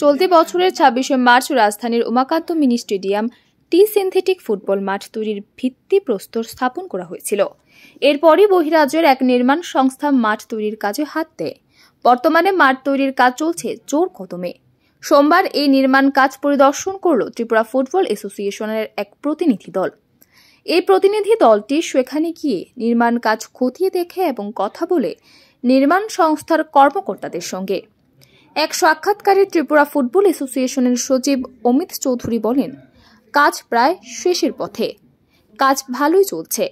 চলতি বছরের ছাব্বিশে মার্চ রাজধানীর উমাকান্ত মিনি স্টেডিয়াম টি সিনথেটিক ফুটবল মাঠ তৈরির ভিত্তিপ্রস্তর স্থাপন করা হয়েছিল এরপরই বহিরাজ্যের এক নির্মাণ সংস্থা মাঠ তৈরির কাজে হাত দেয় বর্তমানে মাঠ তৈরির কাজ চলছে জোর কদমে সোমবার এই নির্মাণ কাজ পরিদর্শন করল ত্রিপুরা ফুটবল অ্যাসোসিয়েশনের এক প্রতিনিধি দল এই প্রতিনিধি দলটি সেখানে গিয়ে নির্মাণ কাজ খতিয়ে দেখে এবং কথা বলে নির্মাণ সংস্থার কর্মকর্তাদের সঙ্গে এক সাক্ষাৎকারে ত্রিপুরা ফুটবল অ্যাসোসিয়েশনের সচিব অমিত চৌধুরী বলেন কাজ প্রায় শেষের পথে কাজ ভালোই চলছে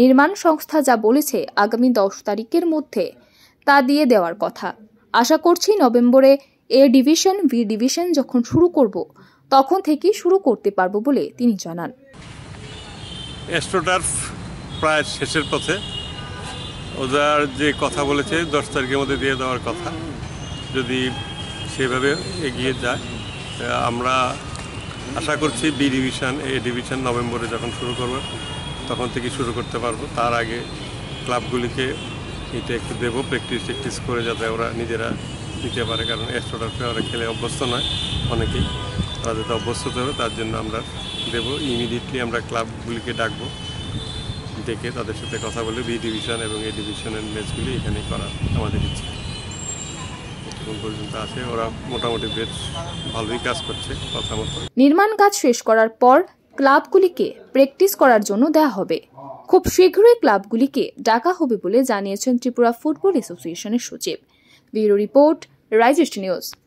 নির্মাণ সংস্থা যা বলেছে আগামী দশ তারিখের মধ্যে তা দিয়ে দেওয়ার কথা আশা করছি নভেম্বরে এ ডিভিশন ভি ডিভিশন যখন শুরু করব তখন থেকে শুরু করতে পারবো বলে তিনি জানান প্রায় শেষের পথে ওদের যে কথা বলেছে দশ তারিখের মধ্যে দিয়ে দেওয়ার কথা যদি সেভাবে এগিয়ে যায় আমরা আশা করছি বি ডিভিশন এ ডিভিশন নভেম্বরে যখন শুরু করবো তখন থেকে শুরু করতে পারবো তার আগে ক্লাবগুলিকে এতে একটু দেবো প্র্যাকটিস ট্যাকটিস করে যাতে ওরা নিজেরা দিতে পারে কারণ এক্সট্রা ওরা খেলে অভ্যস্ত নয় অনেকেই তারা যাতে অভ্যস্ত হবে তার জন্য আমরা দেবো ইমিডিয়েটলি আমরা ক্লাবগুলিকে ডাকবো ডেকে তাদের সাথে কথা বলে বি ডিভিশন এবং এ ডিভিশনের ম্যাচগুলি এখানেই করা আমাদের ইচ্ছে এখন পর্যন্ত আছে ওরা মোটামুটি বেশ ভালোই কাজ করছে কথা মতো নির্মাণ কাজ শেষ করার পর ক্লাবগুলিকে প্র্যাকটিস করার জন্য দেয়া হবে খুব শীঘ্রই ক্লাবগুলিকে ডাকা হবে বলে জানিয়েছেন ত্রিপুরা ফুটবল অ্যাসোসিয়েশনের সচিব ব্যুরো রিপোর্ট রাইজেস্ট নিউজ